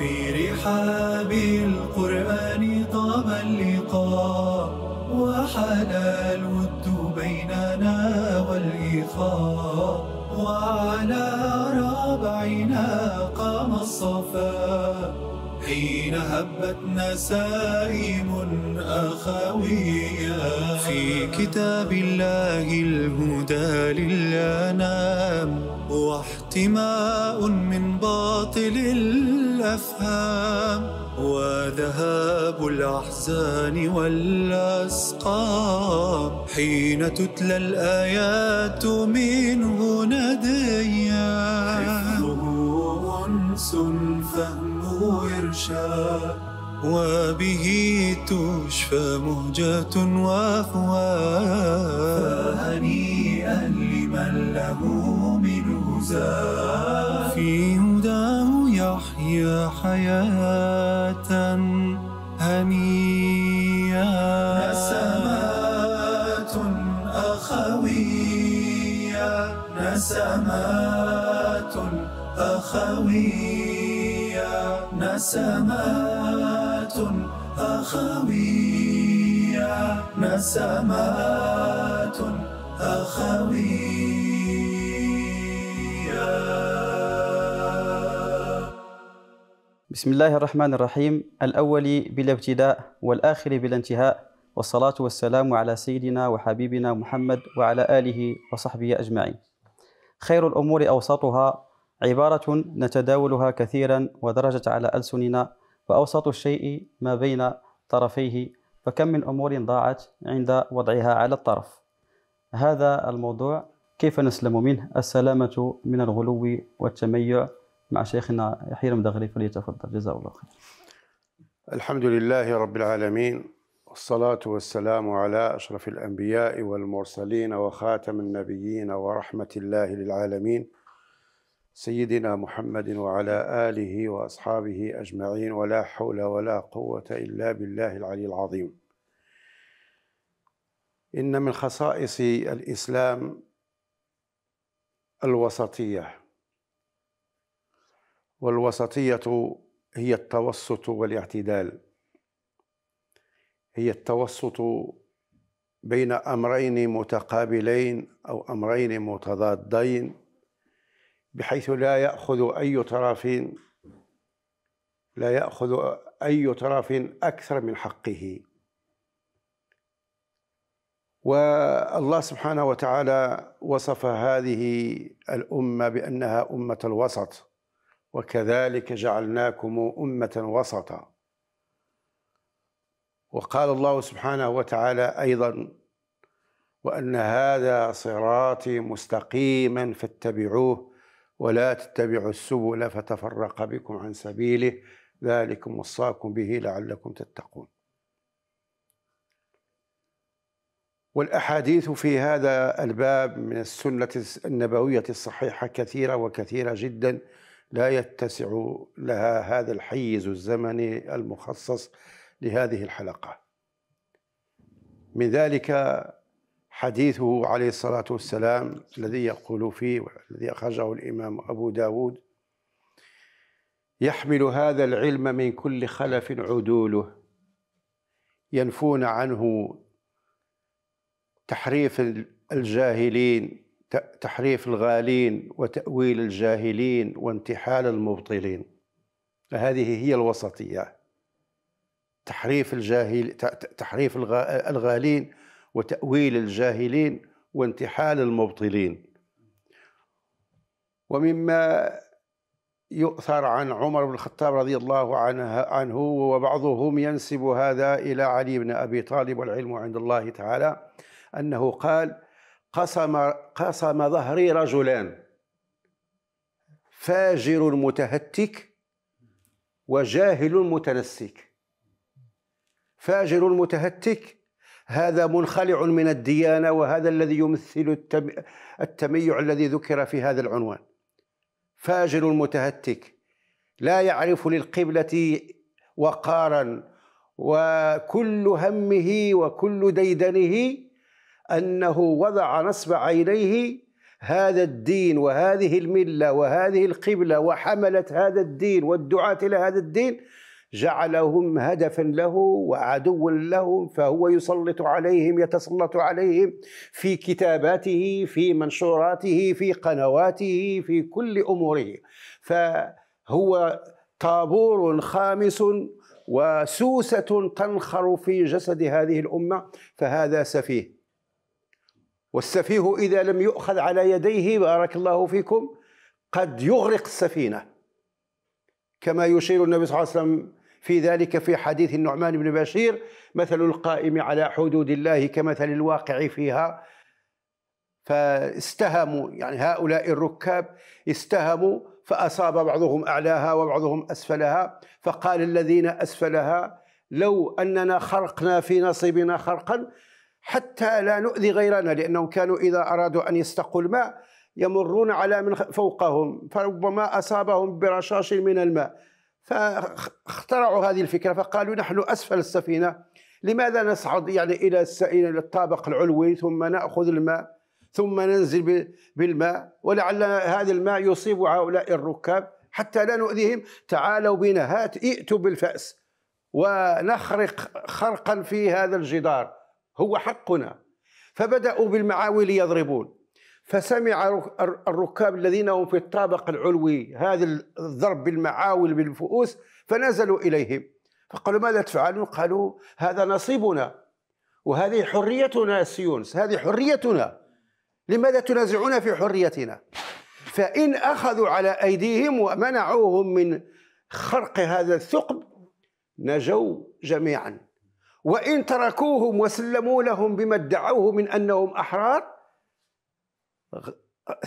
في رحاب القرآن طاب اللقاء وحال الود بيننا والإخاء وعلى ربعنا قام الصفا حين هبت نسائم أخوية في كتاب الله الهدى للأنام واحتماء من باطل الله الأفهام وذهاب الأحزان والأسقام حين تتلى الآيات منه نديا حفظه أنس فهمه إرشاد وبه تشفى مهجة وأفواه فهنيئا لمن له منه زاد يا حياة هنية نسمات أخوية نسمات أخوية نسمات أخوية نسمات أخوية بسم الله الرحمن الرحيم الأول بلا ابتداء والآخر بلا انتهاء والصلاة والسلام على سيدنا وحبيبنا محمد وعلى آله وصحبه أجمعين خير الأمور أوسطها عبارة نتداولها كثيرا ودرجت على ألسننا وأوسط الشيء ما بين طرفيه فكم من أمور ضاعت عند وضعها على الطرف هذا الموضوع كيف نسلم منه السلامة من الغلو والتميع مع شيخنا يحيى المدغري فليتفضل جزاه الله خير الحمد لله رب العالمين والصلاة والسلام على أشرف الأنبياء والمرسلين وخاتم النبيين ورحمة الله للعالمين سيدنا محمد وعلى آله وأصحابه أجمعين ولا حول ولا قوة إلا بالله العلي العظيم إن من خصائص الإسلام الوسطية والوسطية هي التوسط والاعتدال هي التوسط بين امرين متقابلين او امرين متضادين بحيث لا ياخذ اي طرف لا ياخذ اي طرف اكثر من حقه والله سبحانه وتعالى وصف هذه الامه بانها امه الوسط وكذلك جعلناكم أمة وسطا وقال الله سبحانه وتعالى أيضا وأن هذا صراطي مستقيما فاتبعوه ولا تتبعوا السبل فتفرق بكم عن سبيله ذلكم وصاكم به لعلكم تتقون والاحاديث في هذا الباب من السنه النبويه الصحيحه كثيره وكثيره جدا لا يتسع لها هذا الحيز الزمني المخصص لهذه الحلقة من ذلك حديثه عليه الصلاة والسلام الذي يقول فيه والذي أخرجه الإمام أبو داود يحمل هذا العلم من كل خلف عدوله ينفون عنه تحريف الجاهلين تحريف الغالين وتأويل الجاهلين وانتحال المبطلين هذه هي الوسطية تحريف الجاهل تحريف الغالين وتأويل الجاهلين وانتحال المبطلين ومما يؤثر عن عمر بن الخطاب رضي الله عنه, عنه وبعضهم ينسب هذا إلى علي بن أبي طالب والعلم عند الله تعالى أنه قال قسم قسم ظهري رجلان فاجر متهتك وجاهل متنسك فاجر متهتك هذا منخلع من الديانه وهذا الذي يمثل التميع الذي ذكر في هذا العنوان فاجر متهتك لا يعرف للقبله وقارا وكل همه وكل ديدنه أنه وضع نصب عينيه هذا الدين وهذه الملة وهذه القبلة وحملة هذا الدين والدعاة إلى هذا الدين جعلهم هدفا له وعدوا لهم فهو يسلط عليهم يتسلط عليهم في كتاباته في منشوراته في قنواته في كل اموره فهو طابور خامس وسوسه تنخر في جسد هذه الامه فهذا سفيه والسفيه إذا لم يؤخذ على يديه بارك الله فيكم قد يغرق السفينة كما يشير النبي صلى الله عليه وسلم في ذلك في حديث النعمان بن بشير مثل القائم على حدود الله كمثل الواقع فيها فاستهموا يعني هؤلاء الركاب استهموا فأصاب بعضهم أعلاها وبعضهم أسفلها فقال الذين أسفلها لو أننا خرقنا في نصيبنا خرقا حتى لا نؤذي غيرنا لأنهم كانوا إذا أرادوا أن يستقوا الماء يمرون على من فوقهم فربما أصابهم برشاش من الماء فاخترعوا هذه الفكرة فقالوا نحن أسفل السفينة لماذا نصعد يعني إلى إلى الطابق العلوي ثم نأخذ الماء ثم ننزل بالماء ولعل هذا الماء يصيب هؤلاء الركاب حتى لا نؤذيهم تعالوا بنا هات ائتوا بالفأس ونخرق خرقا في هذا الجدار هو حقنا فبدأوا بالمعاول يضربون فسمع الركاب الذين هم في الطابق العلوي هذا الضرب بالمعاول بالفؤوس فنزلوا إليهم فقالوا ماذا تفعلون قالوا هذا نصيبنا وهذه حريتنا سيونس هذه حريتنا لماذا تنازعون في حريتنا فإن أخذوا على أيديهم ومنعوهم من خرق هذا الثقب نجوا جميعاً وإن تركوهم وسلموا لهم بما ادعوه من أنهم أحرار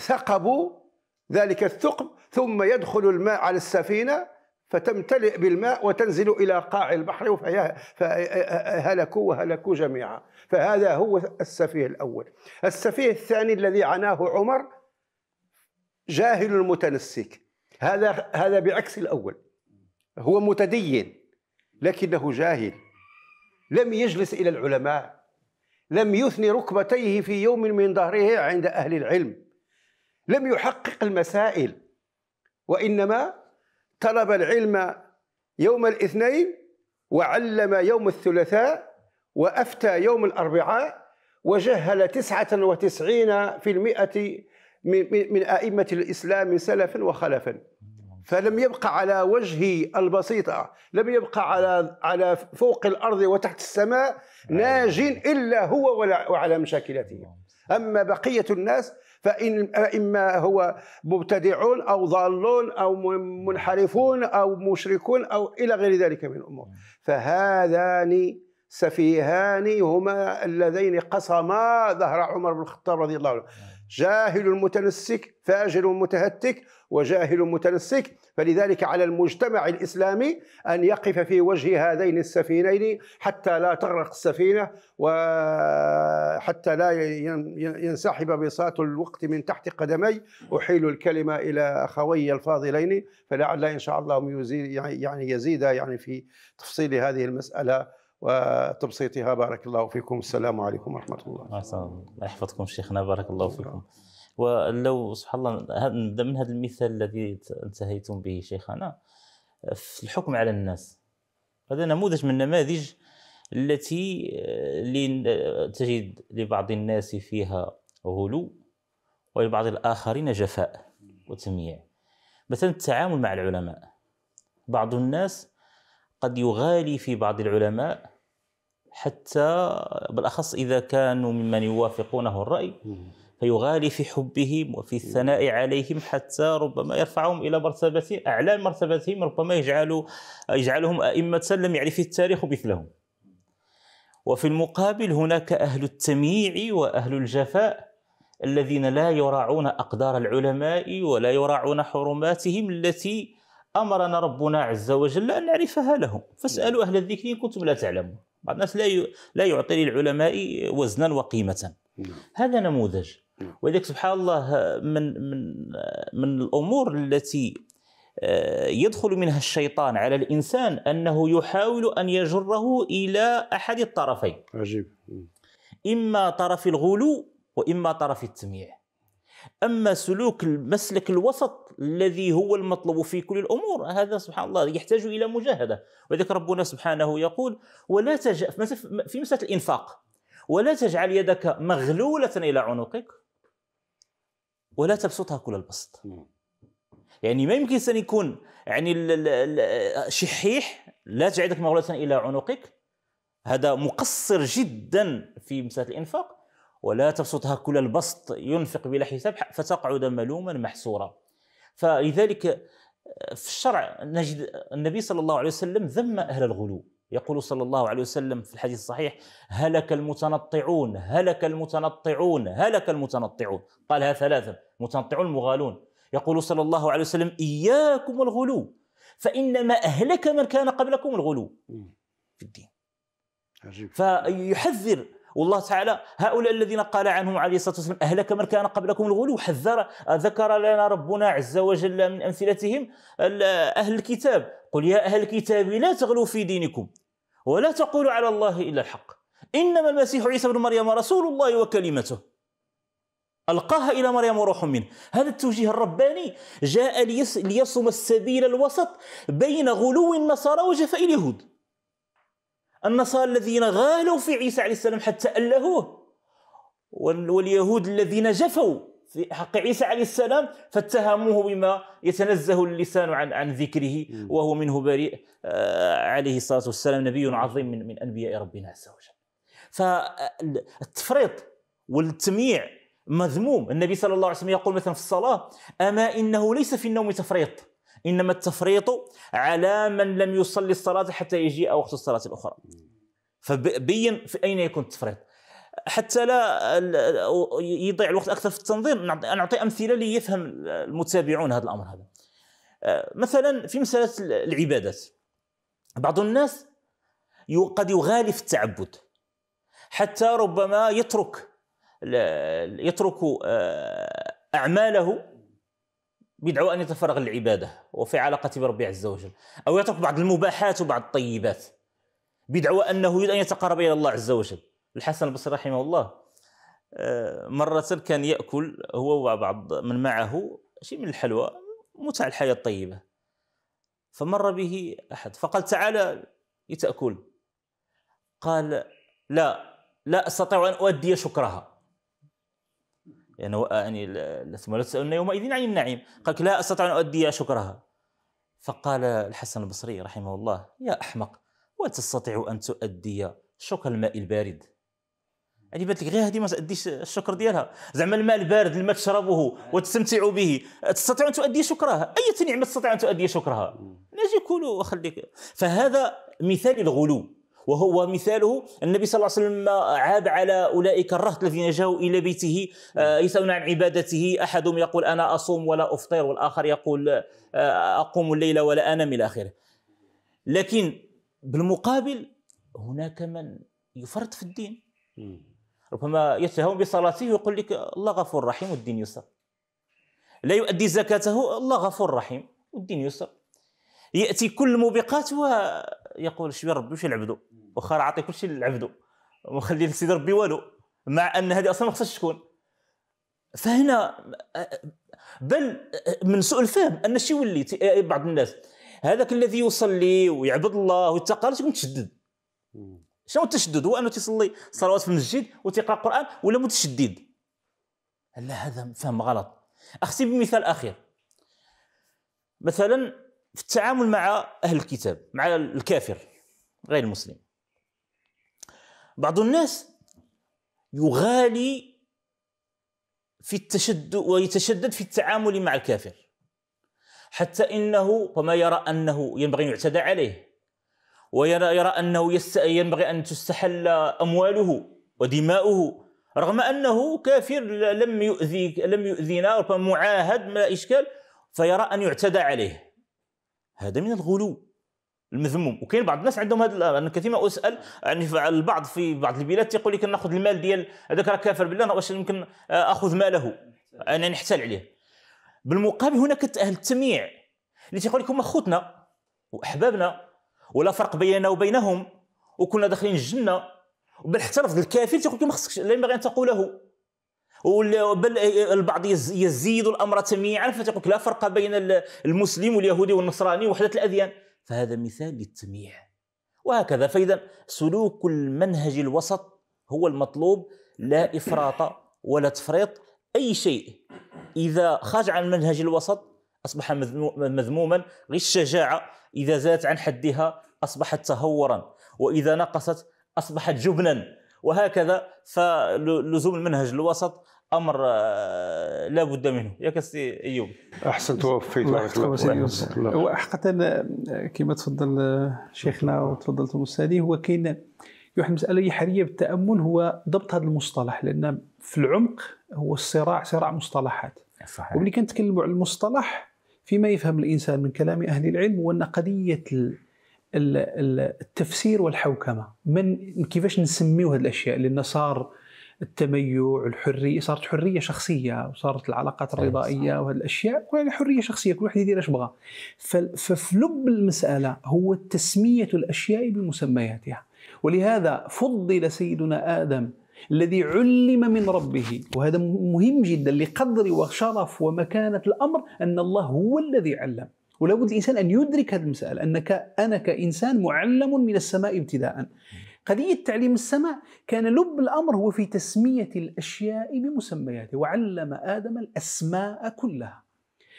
ثقبوا ذلك الثقب ثم يدخل الماء على السفينة فتمتلئ بالماء وتنزل إلى قاع البحر فهلكوا وهلكوا جميعا فهذا هو السفيه الأول السفيه الثاني الذي عناه عمر جاهل متنسك هذا هذا بعكس الأول هو متدين لكنه جاهل لم يجلس إلى العلماء لم يثني ركبتيه في يوم من ظهره عند أهل العلم لم يحقق المسائل وإنما طلب العلم يوم الاثنين وعلم يوم الثلاثاء وأفتى يوم الأربعاء وجهل تسعة وتسعين في المئة من أئمة الإسلام سلفا وخلفا فلم يبقى على وجه البسيطة لم يبقى على على فوق الأرض وتحت السماء ناج إلا هو وعلى مشاكلته أما بقية الناس فإن إما هو مبتدعون أو ضالون أو منحرفون أو مشركون أو إلى غير ذلك من الأمور فهذان سفيهان هما اللذين قصما ظهر عمر بن الخطاب رضي الله عنه نعم. جاهل متنسك فاجر متهتك وجاهل متنسك فلذلك على المجتمع الإسلامي أن يقف في وجه هذين السفينين حتى لا تغرق السفينة وحتى لا ينسحب بساط الوقت من تحت قدمي أحيل الكلمة إلى أخوي الفاضلين فلعل إن شاء الله يعني يزيد يعني في تفصيل هذه المسألة وتبسيطها بارك الله فيكم السلام عليكم ورحمة الله الله يحفظكم شيخنا بارك الله فيكم ولو سبحان الله نبدا من هذا المثال الذي انتهيتم به شيخنا في الحكم على الناس هذا نموذج من النماذج التي آه، آه، تجد لبعض الناس فيها غلو ولبعض الآخرين جفاء وتمييع مثلا التعامل مع العلماء بعض الناس قد يغالي في بعض العلماء حتى بالأخص إذا كانوا ممن يوافقونه الرأي فيغالي في حبهم وفي الثناء عليهم حتى ربما يرفعهم الى مرتبه اعلى مرتبتهم ربما يجعل يجعلهم ائمه لم يعرف التاريخ مثلهم. وفي المقابل هناك اهل التمييع واهل الجفاء الذين لا يراعون اقدار العلماء ولا يراعون حرماتهم التي امرنا ربنا عز وجل ان نعرفها لهم، فاسالوا اهل الذكر ان كنتم لا تعلمون. بعض الناس لا لا يعطي للعلماء وزنا وقيمه. نعم. هذا نموذج نعم. ولذلك سبحان الله من من من الامور التي آه، يدخل منها الشيطان على الانسان انه يحاول ان يجره الى احد الطرفين عجيب اما طرف الغلو واما طرف التمييع اما سلوك المسلك الوسط الذي هو المطلوب في كل الامور هذا سبحان الله يحتاج الى مجاهده وذلك ربنا سبحانه يقول ولا تج في مساله الانفاق ولا تجعل يدك مغلوله الى عنقك ولا تبسطها كل البسط يعني ما يمكن أن يكون يعني شحيح لا تعدك مغلة إلى عنقك هذا مقصر جدا في مسألة الإنفاق ولا تبسطها كل البسط ينفق بلا حساب فتقعد ملوما محسورا فلذلك في الشرع نجد النبي صلى الله عليه وسلم ذم أهل الغلو يقول صلى الله عليه وسلم في الحديث الصحيح هلك المتنطعون هلك المتنطعون هلك المتنطعون قالها ثلاثة متنطعون مغالون يقول صلى الله عليه وسلم إياكم الغلو فإنما أهلك من كان قبلكم الغلو في الدين عجيب. فيحذر والله تعالى هؤلاء الذين قال عنهم عليه الصلاه والسلام اهلك من كان قبلكم الغلو حذر ذكر لنا ربنا عز وجل من امثلتهم اهل الكتاب قل يا اهل الكتاب لا تغلوا في دينكم ولا تقولوا على الله الا الحق انما المسيح عيسى بن مريم رسول الله وكلمته ألقاها إلى مريم وروح منه هذا التوجيه الرباني جاء ليصم السبيل الوسط بين غلو النصارى وجفاء اليهود النصارى الذين غالوا في عيسى عليه السلام حتى ألهوه واليهود الذين جفوا في حق عيسى عليه السلام فاتهموه بما يتنزه اللسان عن عن ذكره وهو منه بريء آه، عليه الصلاه والسلام نبي عظيم من من انبياء ربنا عز وجل. فالتفريط والتمييع مذموم، النبي صلى الله عليه وسلم يقول مثلا في الصلاه: اما انه ليس في النوم تفريط إنما التفريط على من لم يصلي الصلاة حتى يجيء وقت الصلاة الأخرى فبين في أين يكون التفريط حتى لا يضيع الوقت أكثر في التنظيم نعطي أمثلة ليفهم المتابعون هذا الأمر هذا آه، مثلا في مسألة العبادات بعض الناس قد يغالي في التعبد حتى ربما يترك يترك آه، أعماله بيدعو أن يتفرغ للعبادة وفي علاقته بربه عز وجل أو يترك بعض المباحات وبعض الطيبات بيدعو أنه يريد أن يتقرب إلى الله عز وجل الحسن البصري رحمه الله آه، مرة كان يأكل هو وبعض من معه شيء من الحلوى متع الحياة الطيبة فمر به أحد فقال تعالى لتأكل قال لا لا أستطيع أن أؤدي شكرها لأنه يعني, يعني لا تسألون يومئذ عن النعيم قال لا أستطيع أن أؤدي شكرها فقال الحسن البصري رحمه الله يا أحمق وتستطيع أن تؤدي شكر الماء البارد يعني بالك لك غير هذه ما تاديش الشكر ديالها زعما الماء البارد الماء تشربه وتستمتع به تستطيع ان تؤدي شكرها اي نعمه تستطيع ان تؤدي شكرها نجي كلوا وخليك فهذا مثال الغلو وهو مثاله النبي صلى الله عليه وسلم عاب على أولئك الرهط الذين جاءوا إلى بيته آه، يسألون عن عبادته أحدهم يقول أنا أصوم ولا أفطر والآخر يقول آه، أقوم الليل ولا أنام إلى آخره لكن بالمقابل هناك من يفرط في الدين ربما يتهم بصلاته ويقول لك الله غفور رحيم والدين يسر لا يؤدي زكاته الله غفور رحيم والدين يسر ياتي كل الموبقات ويقول شوي ربي وش العبدو واخا عاطي كلشي لعبدو ومخلي لسيد ربي والو مع ان هذه اصلا ما خصهاش تكون فهنا بل من سوء الفهم ان شي يولي آه، بعض الناس هذاك الذي يصلي ويعبد الله ويتقى تيكون متشدد شنو التشدد هو انه تيصلي صلوات في المسجد وتقرا القران ولا متشدد لا هذا فهم غلط اختي بمثال اخر مثلا في التعامل مع اهل الكتاب مع الكافر غير المسلم بعض الناس يغالي في التشدد ويتشدد في التعامل مع الكافر حتى انه وما يرى انه ينبغي ان يعتدى عليه ويرى يرى انه ينبغي ان تستحل امواله ودماؤه رغم انه كافر لم يؤذي لم يؤذينا ربما معاهد ما اشكال فيرى ان يعتدى عليه هذا من الغلو المذموم وكاين بعض الناس عندهم هذا انا كثير ما اسال يعني البعض في بعض البلاد تيقول لك ناخذ المال ديال هذاك راه كافر بالله واش يمكن آه، اخذ ماله انا نحتال عليه بالمقابل هناك اهل التمييع اللي تيقول لك هما خوتنا واحبابنا ولا فرق بيننا وبينهم وكنا داخلين الجنه بل حتى رفض الكافر تيقول لك ما خصكش لا ينبغي ان تقوله بل آه، البعض يزيد الامر تمييعا فتقول لا فرق بين المسلم واليهودي والنصراني وحده الاديان فهذا مثال للتمييع وهكذا فإذا سلوك المنهج الوسط هو المطلوب لا إفراط ولا تفريط أي شيء إذا خرج عن المنهج الوسط أصبح مذموما غير الشجاعة إذا زادت عن حدها أصبحت تهورا وإذا نقصت أصبحت جبنا وهكذا فلزوم المنهج الوسط امر آه، لا بد منه ياك السي ايوب احسنت ووفيت الله فيك وحقيقه آه، كما تفضل آه، شيخنا وتفضلتم استاذي هو كاين واحد المساله حريه بالتامل هو ضبط هذا المصطلح لان في العمق هو الصراع صراع مصطلحات صحيح وملي كنتكلموا على المصطلح فيما يفهم الانسان من كلام اهل العلم هو ان قضيه التفسير والحوكمه من كيفاش نسميو هذه الاشياء لان صار التميع الحريه صارت حريه شخصيه وصارت العلاقات أيوة، الرضائيه وهالاشياء وهي حريه شخصيه كل واحد يدير ايش بغى ففي لب المساله هو تسميه الاشياء بمسمياتها ولهذا فضل سيدنا ادم الذي علم من ربه وهذا مهم جدا لقدر وشرف ومكانه الامر ان الله هو الذي علم ولابد الانسان ان يدرك هذه المساله انك انا كانسان معلم من السماء ابتداء قضية تعليم السمع كان لب الأمر هو في تسمية الأشياء بمسمياتها وعلم آدم الأسماء كلها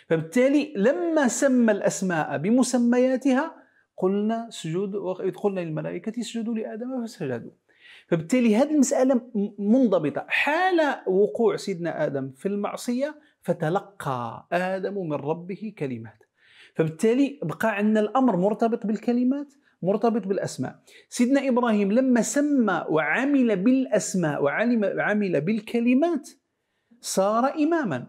فبالتالي لما سمى الأسماء بمسمياتها قلنا سجود قلنا للملائكة اسجدوا لآدم فسجدوا فبالتالي هذه المسألة منضبطة حال وقوع سيدنا آدم في المعصية فتلقى آدم من ربه كلمات فبالتالي بقى عندنا الأمر مرتبط بالكلمات مرتبط بالأسماء سيدنا إبراهيم لما سمى وعمل بالأسماء وعلم عمل بالكلمات صار إماما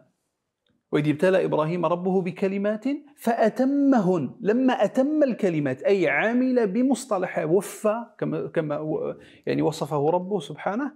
وإذ ابتلى إبراهيم ربه بكلمات فأتمهن لما أتم الكلمات أي عمل بمصطلح وفى كما, كما يعني وصفه ربه سبحانه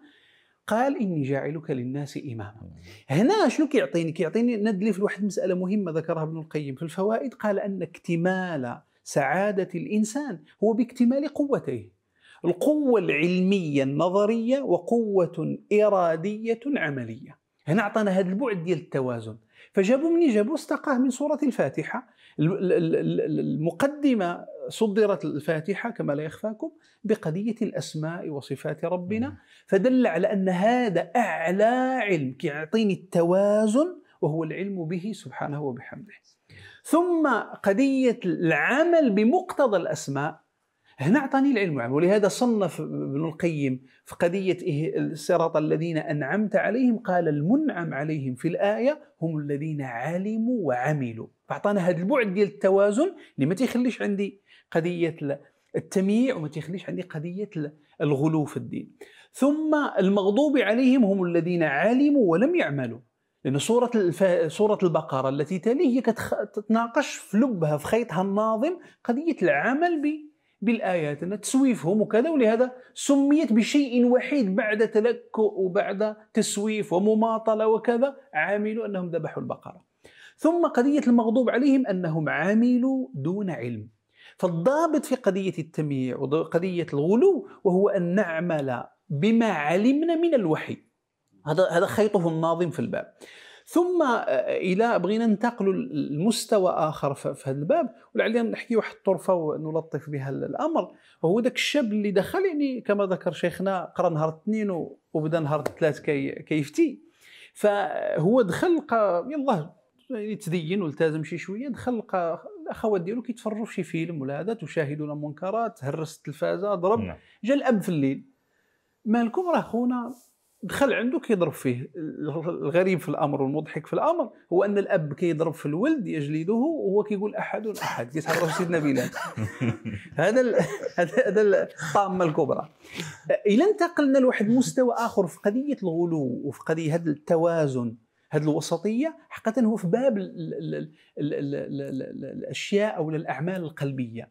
قال إني جاعلك للناس إماما هنا شنو كيعطيني كيعطيني ندلي في واحد المسألة مهمة ذكرها ابن القيم في الفوائد قال أن اكتمال سعادة الإنسان هو باكتمال قوتيه القوة العلمية النظرية وقوة إرادية عملية هنا أعطانا هذا البعد ديال التوازن فجابوا مني جابوا استقاه من سورة الفاتحة المقدمة صدرت الفاتحة كما لا يخفاكم بقضية الأسماء وصفات ربنا فدل على أن هذا أعلى علم يعطيني التوازن وهو العلم به سبحانه وبحمده ثم قضية العمل بمقتضى الأسماء هنا أعطاني العلم والعمل يعني، ولهذا صنف ابن القيم في قضية إه-، الصراط الذين أنعمت عليهم قال المنعم عليهم في الآية هم الذين علموا وعملوا فأعطانا هذا البعد ديال التوازن اللي ما تيخليش عندي قضية التمييع وما تيخليش عندي قضية الغلو في الدين ثم المغضوب عليهم هم الذين علموا ولم يعملوا لأن سورة الف... سورة البقرة التي تلي هي كتخ... تتناقش في لبها في خيطها الناظم قضية العمل ب... بالآيات أن تسويفهم وكذا ولهذا سميت بشيء وحيد بعد تلكؤ وبعد تسويف ومماطلة وكذا عملوا أنهم ذبحوا البقرة ثم قضية المغضوب عليهم أنهم عملوا دون علم فالضابط في قضية التمييع وقضية الغلو وهو أن نعمل بما علمنا من الوحي هذا هذا خيطهم ناظم في الباب ثم آه، الى بغينا ننتقلوا لمستوى اخر في هذا الباب ولعلي نحكي واحد الطرفه ونلطف بها الامر وهو ذاك الشاب اللي دخل يعني كما ذكر شيخنا قرا نهار الاثنين وبدا نهار الثلاث كي كيفتي فهو دخل لقى يلاه يعني تدين والتزم شي شويه دخل لقى الاخوات ديالو كيتفرجوا في شي فيلم ولا هذا تشاهدون المنكرات هرس التلفازه ضرب نعم. جا الاب في الليل مالكم راه خونا دخل عنده كيضرب فيه الغريب في الامر والمضحك في الامر هو ان الاب كيضرب في الولد يجلده وهو كيقول احد احد كيتعرف سيدنا بلال هذا ال هذا الطامه الكبرى الى انتقلنا لواحد مستوى اخر في قضيه الغلو وفي قضيه هذا التوازن هذه الوسطيه حقا هو في باب الاشياء او الاعمال القلبيه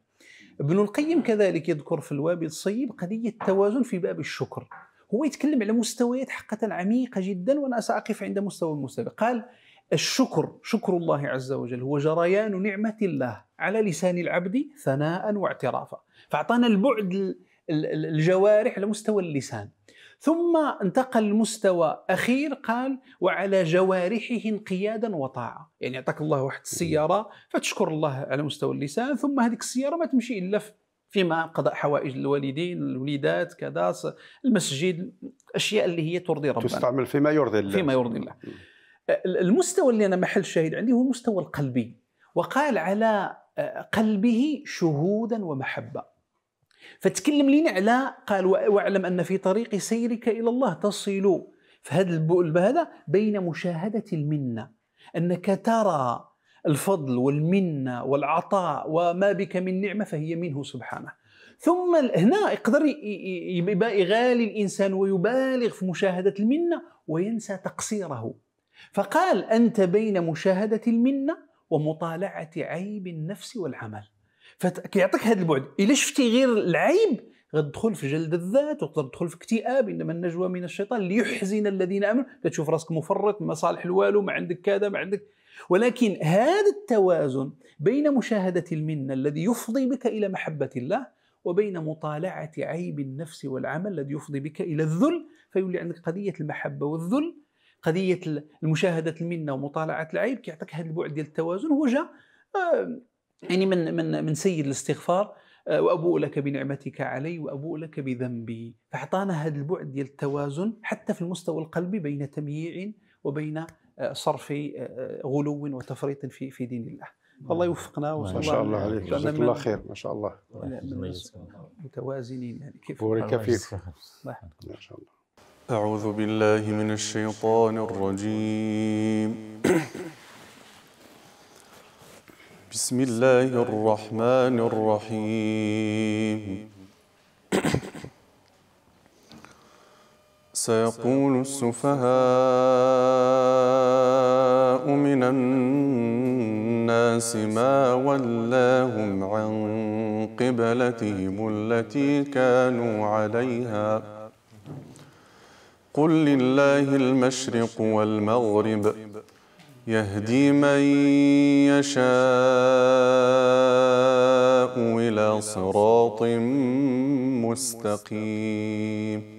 ابن القيم كذلك يذكر في الوابي الصيب قضيه التوازن في باب الشكر هو يتكلم على مستويات حقا عميقه جدا وانا ساقف عند مستوى المستوى قال الشكر شكر الله عز وجل هو جريان نعمه الله على لسان العبد ثناء واعترافا فاعطانا البعد الجوارح على مستوى اللسان ثم انتقل لمستوى اخير قال وعلى جوارحه انقيادا وطاعه يعني اعطاك الله واحد السياره فتشكر الله على مستوى اللسان ثم هذيك السياره ما تمشي الا في فيما قضاء حوائج الوالدين الوليدات كذا المسجد الاشياء اللي هي ترضي ربنا تستعمل فيما يرضي الله فيما يرضي الله المستوى اللي انا محل شاهد عندي هو المستوى القلبي وقال على قلبه شهودا ومحبه فتكلم لينا على قال واعلم ان في طريق سيرك الى الله تصل في هذا البؤل هذا بين مشاهده المنه انك ترى الفضل والمنة والعطاء وما بك من نعمة فهي منه سبحانه ثم هنا يقدر يغالي الإنسان ويبالغ في مشاهدة المنة وينسى تقصيره فقال أنت بين مشاهدة المنة ومطالعة عيب النفس والعمل فيعطيك هذا البعد إلي شفتي غير العيب غتدخل في جلد الذات وتدخل تدخل في اكتئاب انما النجوى من الشيطان ليحزن الذين امنوا تشوف راسك مفرط ما صالح الوالو ما عندك كذا ما عندك ولكن هذا التوازن بين مشاهدة المنة الذي يفضي بك إلى محبة الله وبين مطالعة عيب النفس والعمل الذي يفضي بك إلى الذل فيولي عندك قضية المحبة والذل قضية المشاهدة المنة ومطالعة العيب كيعطيك هذا البعد ديال التوازن هو جا آه، يعني من من من سيد الاستغفار آه، وابوء لك بنعمتك علي وابوء لك بذنبي فاعطانا هذا البعد ديال التوازن حتى في المستوى القلبي بين تمييع وبين صرف آه، آه، غلو وتفريط في في دين الله فالله نعم. يوفقنا نعم. ما شاء الله عليك جزاك الله خير ما شاء الله متوازنين يعني كيف بورك فيك ما شاء الله أعوذ بالله من الشيطان الرجيم بسم الله الرحمن الرحيم سيقول السفهاء من الناس ما ولاهم عن قبلتهم التي كانوا عليها قل لله المشرق والمغرب يهدي من يشاء الى صراط مستقيم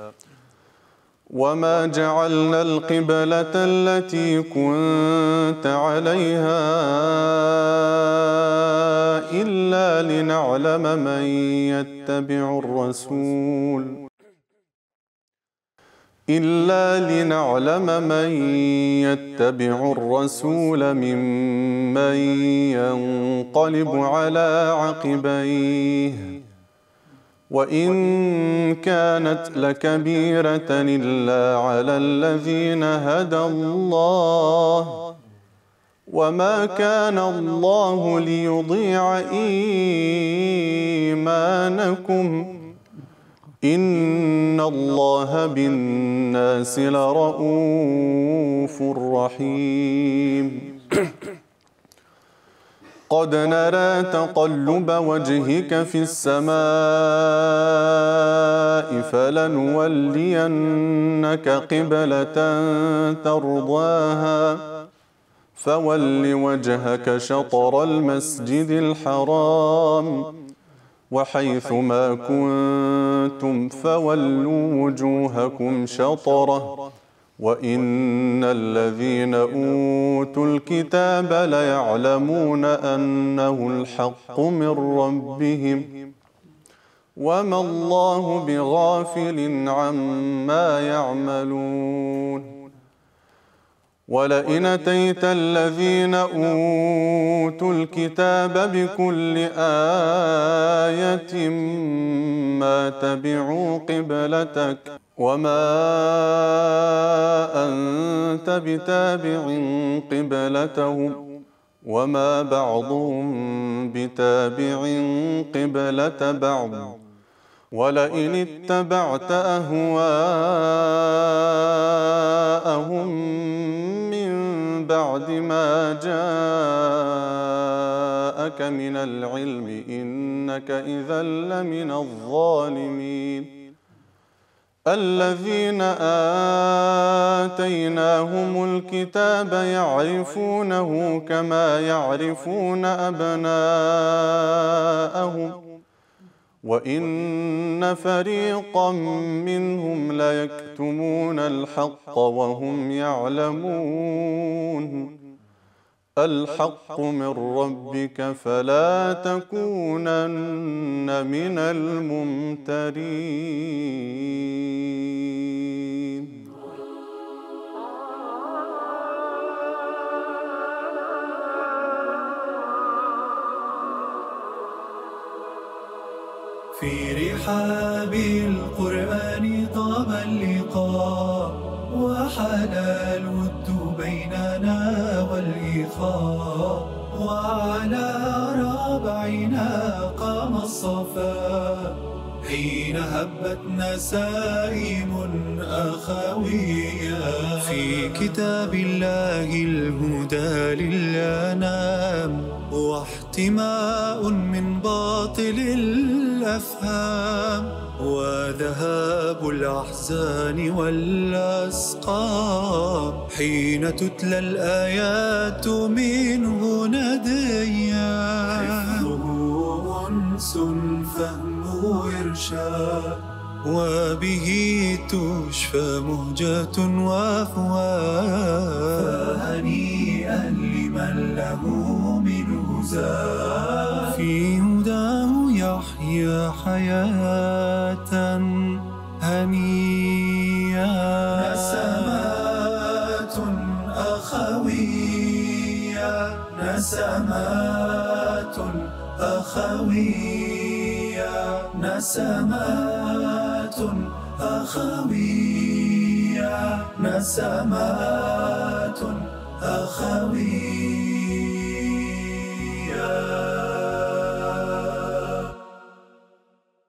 وما جعلنا القبلة التي كنت عليها إلا لنعلم من يتبع الرسول إلا لنعلم من يتبع الرسول ممن ينقلب على عقبيه وإن كانت لكبيرة إلا على الذين هدى الله وما كان الله ليضيع إيمانكم إن الله بالناس لرؤوف رحيم قد نرى تقلب وجهك في السماء فلنولينك قبلة ترضاها فول وجهك شطر المسجد الحرام وحيث ما كنتم فولوا وجوهكم شطره وإن الذين أوتوا الكتاب ليعلمون أنه الحق من ربهم وما الله بغافل عما يعملون ولئن اتيت الذين اوتوا الكتاب بكل ايه ما تبعوا قبلتك وما أنت بتابع قبلتهم وما بعضهم بتابع قبلة بعض ولئن اتبعت أهواءهم من بعد ما جاءك من العلم إنك إذا لمن الظالمين الذين آتيناهم الكتاب يعرفونه كما يعرفون أبناءهم وإن فريقا منهم ليكتمون الحق وهم يعلمون الحق من ربك فلا تكونن من الممترين برحاب القرآن طاب اللقاء وحال الود بيننا والإخاء وعلى رابعنا قام الصفا حين هبت نسائم أخوية في كتاب الله الهدى للأنام واحتماء من باطل الله الأفهام وذهاب الأحزان والأسقام حين تتلى الآيات منه نديا حفظه أنس فهمه إرشاد وبه تشفى مهجة وأفواه فهنيئا لمن له منه زاد حياة هنية نسمات أخوية نسمات أخوية نسمات أخوية نسمات أخوية